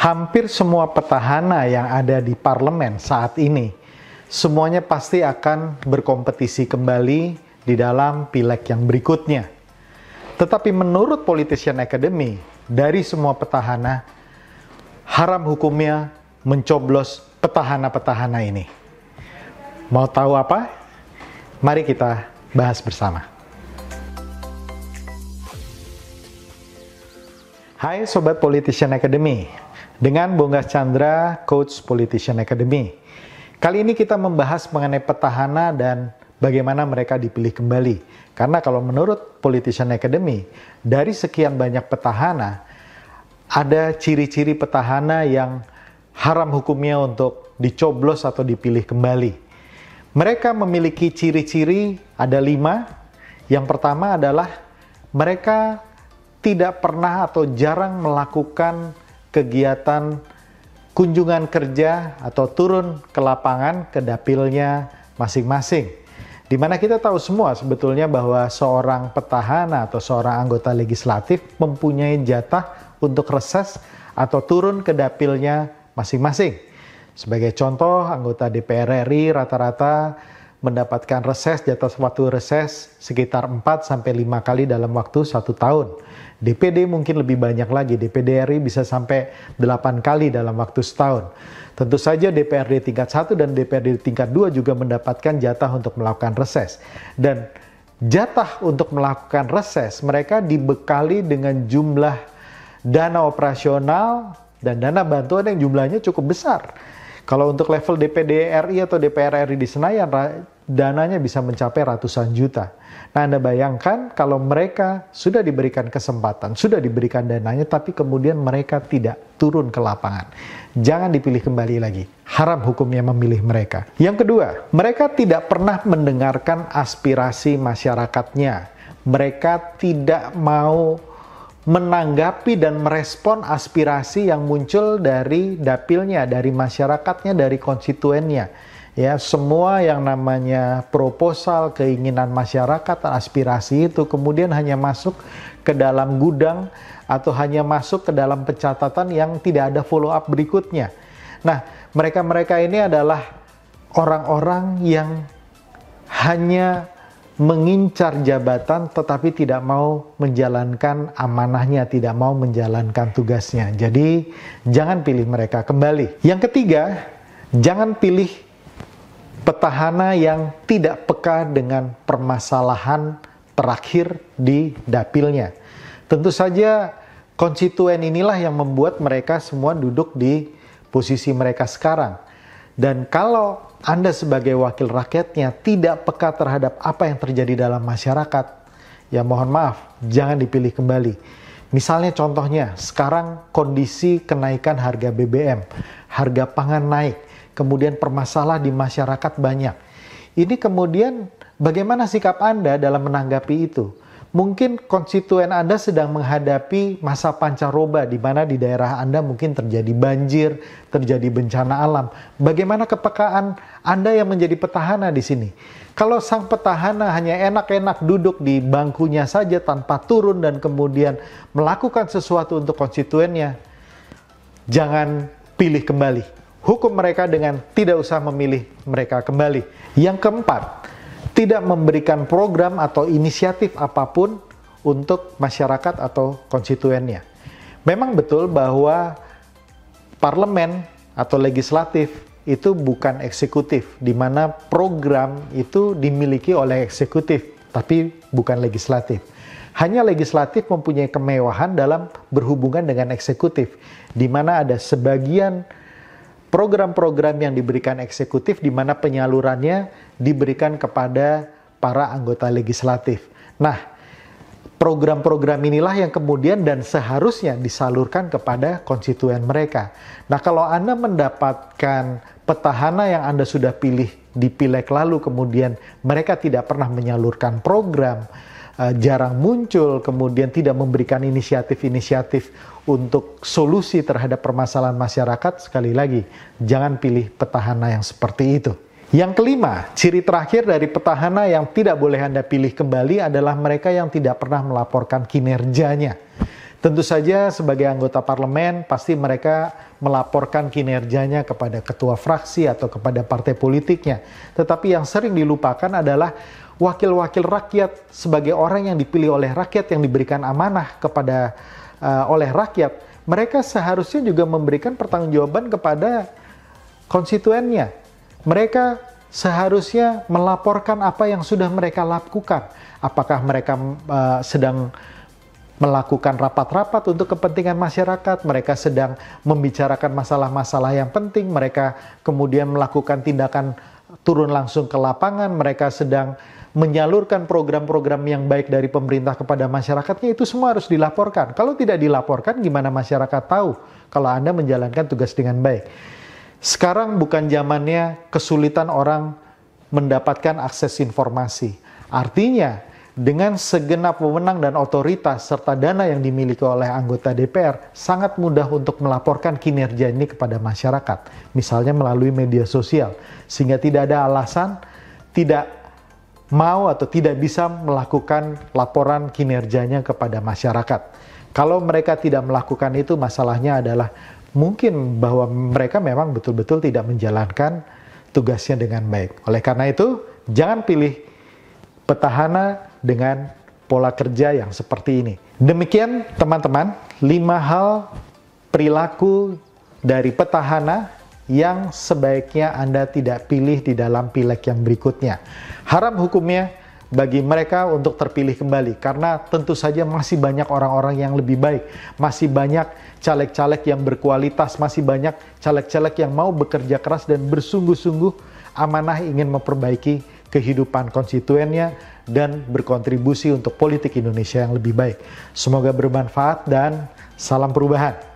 hampir semua petahana yang ada di parlemen saat ini, semuanya pasti akan berkompetisi kembali di dalam pileg yang berikutnya. Tetapi menurut Politician Academy, dari semua petahana, haram hukumnya mencoblos petahana-petahana ini. Mau tahu apa? Mari kita bahas bersama. Hai Sobat Politician Academy, dengan Bunga Chandra, Coach Politician Academy. Kali ini kita membahas mengenai petahana dan bagaimana mereka dipilih kembali. Karena kalau menurut Politician Academy, dari sekian banyak petahana, ada ciri-ciri petahana yang haram hukumnya untuk dicoblos atau dipilih kembali. Mereka memiliki ciri-ciri, ada lima. Yang pertama adalah mereka tidak pernah atau jarang melakukan kegiatan kunjungan kerja atau turun ke lapangan ke dapilnya masing-masing. Di mana kita tahu semua sebetulnya bahwa seorang petahana atau seorang anggota legislatif mempunyai jatah untuk reses atau turun ke dapilnya masing-masing. Sebagai contoh, anggota DPR RI rata-rata mendapatkan reses di atas waktu reses sekitar 4 sampai 5 kali dalam waktu satu tahun. DPD mungkin lebih banyak lagi, DPD RI bisa sampai 8 kali dalam waktu setahun. Tentu saja DPRD tingkat 1 dan DPRD tingkat 2 juga mendapatkan jatah untuk melakukan reses. Dan jatah untuk melakukan reses mereka dibekali dengan jumlah dana operasional dan dana bantuan yang jumlahnya cukup besar kalau untuk level DPD RI atau DPR RI di Senayan, dananya bisa mencapai ratusan juta. Nah, Anda bayangkan kalau mereka sudah diberikan kesempatan, sudah diberikan dananya, tapi kemudian mereka tidak turun ke lapangan. Jangan dipilih kembali lagi. Haram hukumnya memilih mereka. Yang kedua, mereka tidak pernah mendengarkan aspirasi masyarakatnya. Mereka tidak mau menanggapi dan merespon aspirasi yang muncul dari dapilnya, dari masyarakatnya, dari konstituennya. Ya, semua yang namanya proposal, keinginan masyarakat, aspirasi itu kemudian hanya masuk ke dalam gudang atau hanya masuk ke dalam pencatatan yang tidak ada follow up berikutnya. Nah, mereka-mereka ini adalah orang-orang yang hanya mengincar jabatan tetapi tidak mau menjalankan amanahnya, tidak mau menjalankan tugasnya. Jadi jangan pilih mereka kembali. Yang ketiga, jangan pilih petahana yang tidak peka dengan permasalahan terakhir di dapilnya. Tentu saja konstituen inilah yang membuat mereka semua duduk di posisi mereka sekarang. Dan kalau anda sebagai wakil rakyatnya tidak peka terhadap apa yang terjadi dalam masyarakat, ya mohon maaf, jangan dipilih kembali. Misalnya contohnya, sekarang kondisi kenaikan harga BBM, harga pangan naik, kemudian permasalahan di masyarakat banyak. Ini kemudian bagaimana sikap Anda dalam menanggapi itu? mungkin konstituen Anda sedang menghadapi masa pancaroba di mana di daerah Anda mungkin terjadi banjir, terjadi bencana alam. Bagaimana kepekaan Anda yang menjadi petahana di sini? Kalau sang petahana hanya enak-enak duduk di bangkunya saja tanpa turun dan kemudian melakukan sesuatu untuk konstituennya, jangan pilih kembali. Hukum mereka dengan tidak usah memilih mereka kembali. Yang keempat, tidak memberikan program atau inisiatif apapun untuk masyarakat atau konstituennya. Memang betul bahwa parlemen atau legislatif itu bukan eksekutif, di mana program itu dimiliki oleh eksekutif, tapi bukan legislatif. Hanya legislatif mempunyai kemewahan dalam berhubungan dengan eksekutif, di mana ada sebagian program-program yang diberikan eksekutif di mana penyalurannya diberikan kepada para anggota legislatif. Nah, program-program inilah yang kemudian dan seharusnya disalurkan kepada konstituen mereka. Nah, kalau Anda mendapatkan petahana yang Anda sudah pilih di pileg lalu kemudian mereka tidak pernah menyalurkan program, Eh, jarang muncul, kemudian tidak memberikan inisiatif-inisiatif untuk solusi terhadap permasalahan masyarakat, sekali lagi jangan pilih petahana yang seperti itu. Yang kelima, ciri terakhir dari petahana yang tidak boleh Anda pilih kembali adalah mereka yang tidak pernah melaporkan kinerjanya. Tentu saja sebagai anggota parlemen pasti mereka melaporkan kinerjanya kepada ketua fraksi atau kepada partai politiknya. Tetapi yang sering dilupakan adalah wakil-wakil rakyat sebagai orang yang dipilih oleh rakyat yang diberikan amanah kepada uh, oleh rakyat, mereka seharusnya juga memberikan pertanggungjawaban kepada konstituennya. Mereka seharusnya melaporkan apa yang sudah mereka lakukan. Apakah mereka uh, sedang melakukan rapat-rapat untuk kepentingan masyarakat, mereka sedang membicarakan masalah-masalah yang penting, mereka kemudian melakukan tindakan turun langsung ke lapangan, mereka sedang menyalurkan program-program yang baik dari pemerintah kepada masyarakatnya itu semua harus dilaporkan. Kalau tidak dilaporkan gimana masyarakat tahu kalau Anda menjalankan tugas dengan baik. Sekarang bukan zamannya kesulitan orang mendapatkan akses informasi. Artinya dengan segenap wewenang dan otoritas serta dana yang dimiliki oleh anggota DPR sangat mudah untuk melaporkan kinerja ini kepada masyarakat, misalnya melalui media sosial, sehingga tidak ada alasan tidak mau atau tidak bisa melakukan laporan kinerjanya kepada masyarakat. Kalau mereka tidak melakukan itu, masalahnya adalah mungkin bahwa mereka memang betul-betul tidak menjalankan tugasnya dengan baik. Oleh karena itu, jangan pilih petahana dengan pola kerja yang seperti ini. Demikian teman-teman, lima hal perilaku dari petahana yang sebaiknya Anda tidak pilih di dalam pileg yang berikutnya. Haram hukumnya bagi mereka untuk terpilih kembali karena tentu saja masih banyak orang-orang yang lebih baik, masih banyak caleg-caleg yang berkualitas, masih banyak caleg-caleg yang mau bekerja keras dan bersungguh-sungguh amanah ingin memperbaiki kehidupan konstituennya, dan berkontribusi untuk politik Indonesia yang lebih baik. Semoga bermanfaat dan salam perubahan.